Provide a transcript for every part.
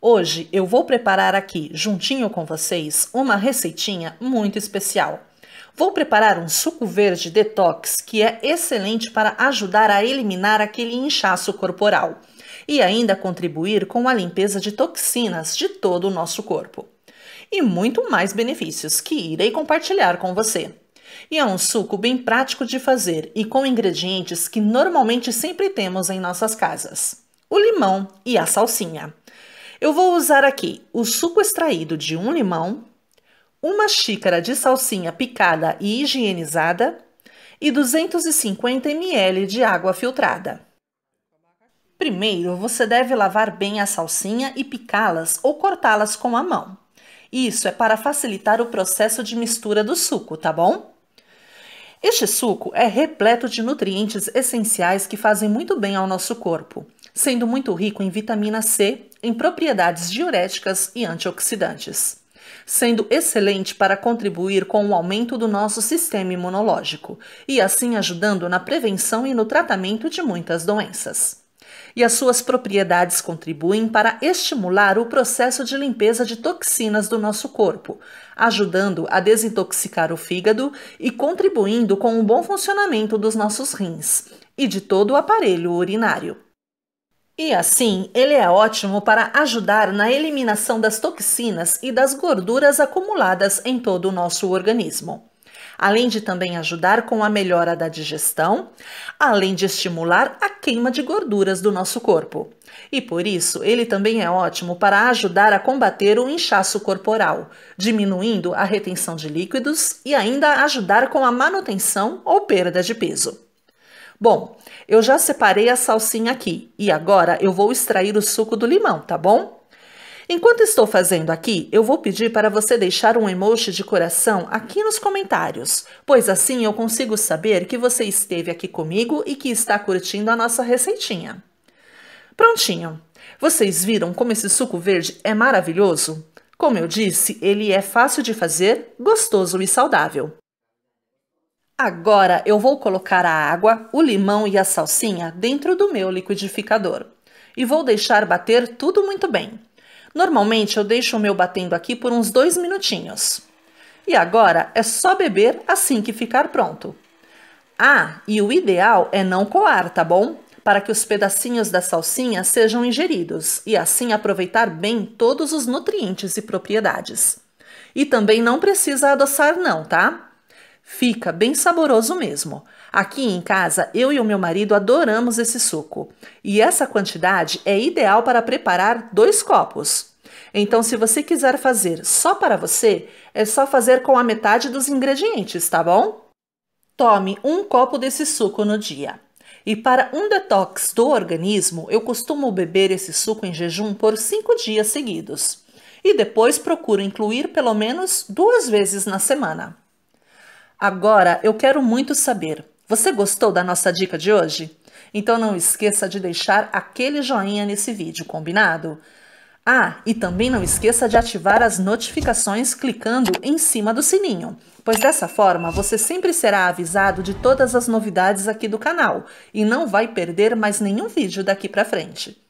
Hoje eu vou preparar aqui, juntinho com vocês, uma receitinha muito especial. Vou preparar um suco verde detox que é excelente para ajudar a eliminar aquele inchaço corporal e ainda contribuir com a limpeza de toxinas de todo o nosso corpo. E muito mais benefícios que irei compartilhar com você. E é um suco bem prático de fazer e com ingredientes que normalmente sempre temos em nossas casas: o limão e a salsinha. Eu vou usar aqui o suco extraído de um limão, uma xícara de salsinha picada e higienizada e 250 ml de água filtrada. Primeiro, você deve lavar bem a salsinha e picá-las ou cortá-las com a mão. Isso é para facilitar o processo de mistura do suco, tá bom? Este suco é repleto de nutrientes essenciais que fazem muito bem ao nosso corpo, sendo muito rico em vitamina C, em propriedades diuréticas e antioxidantes, sendo excelente para contribuir com o aumento do nosso sistema imunológico e assim ajudando na prevenção e no tratamento de muitas doenças. E as suas propriedades contribuem para estimular o processo de limpeza de toxinas do nosso corpo, ajudando a desintoxicar o fígado e contribuindo com o bom funcionamento dos nossos rins e de todo o aparelho urinário. E assim, ele é ótimo para ajudar na eliminação das toxinas e das gorduras acumuladas em todo o nosso organismo. Além de também ajudar com a melhora da digestão, além de estimular a queima de gorduras do nosso corpo. E por isso, ele também é ótimo para ajudar a combater o inchaço corporal, diminuindo a retenção de líquidos e ainda ajudar com a manutenção ou perda de peso. Bom, eu já separei a salsinha aqui e agora eu vou extrair o suco do limão, tá bom? Enquanto estou fazendo aqui, eu vou pedir para você deixar um emoji de coração aqui nos comentários, pois assim eu consigo saber que você esteve aqui comigo e que está curtindo a nossa receitinha. Prontinho! Vocês viram como esse suco verde é maravilhoso? Como eu disse, ele é fácil de fazer, gostoso e saudável. Agora eu vou colocar a água, o limão e a salsinha dentro do meu liquidificador e vou deixar bater tudo muito bem. Normalmente eu deixo o meu batendo aqui por uns dois minutinhos. E agora é só beber assim que ficar pronto. Ah, e o ideal é não coar, tá bom? Para que os pedacinhos da salsinha sejam ingeridos e assim aproveitar bem todos os nutrientes e propriedades. E também não precisa adoçar não, tá? Fica bem saboroso mesmo. Aqui em casa, eu e o meu marido adoramos esse suco. E essa quantidade é ideal para preparar dois copos. Então, se você quiser fazer só para você, é só fazer com a metade dos ingredientes, tá bom? Tome um copo desse suco no dia. E para um detox do organismo, eu costumo beber esse suco em jejum por cinco dias seguidos. E depois procuro incluir pelo menos duas vezes na semana. Agora eu quero muito saber. Você gostou da nossa dica de hoje? Então não esqueça de deixar aquele joinha nesse vídeo, combinado? Ah, e também não esqueça de ativar as notificações clicando em cima do sininho, pois dessa forma você sempre será avisado de todas as novidades aqui do canal e não vai perder mais nenhum vídeo daqui para frente.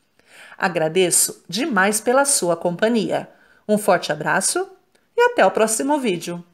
Agradeço demais pela sua companhia. Um forte abraço e até o próximo vídeo.